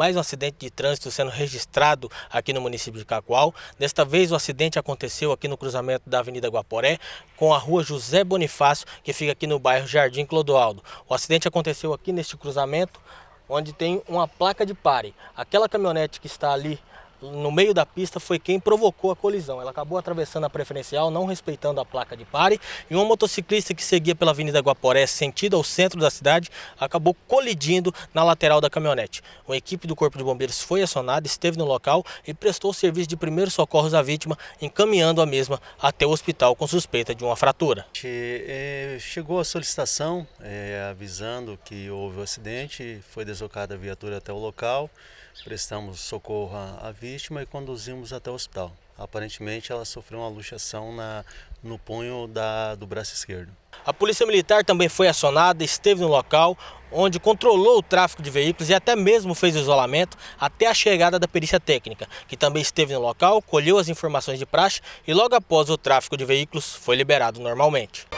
mais um acidente de trânsito sendo registrado aqui no município de Cacoal. Desta vez o acidente aconteceu aqui no cruzamento da Avenida Guaporé com a rua José Bonifácio, que fica aqui no bairro Jardim Clodoaldo. O acidente aconteceu aqui neste cruzamento, onde tem uma placa de pare. Aquela caminhonete que está ali no meio da pista foi quem provocou a colisão. Ela acabou atravessando a preferencial, não respeitando a placa de pare, e uma motociclista que seguia pela Avenida Guaporé, sentido ao centro da cidade, acabou colidindo na lateral da caminhonete. Uma equipe do Corpo de Bombeiros foi acionada, esteve no local e prestou o serviço de primeiros socorros à vítima, encaminhando a mesma até o hospital com suspeita de uma fratura. Eh, chegou a solicitação é, avisando que houve o um acidente, foi deslocada a viatura até o local, prestamos socorro à vítima vítima e conduzimos até o hospital. Aparentemente, ela sofreu uma luxação na, no punho da, do braço esquerdo. A Polícia Militar também foi acionada, esteve no local, onde controlou o tráfego de veículos e até mesmo fez o isolamento até a chegada da perícia técnica, que também esteve no local, colheu as informações de praxe e logo após o tráfego de veículos foi liberado normalmente.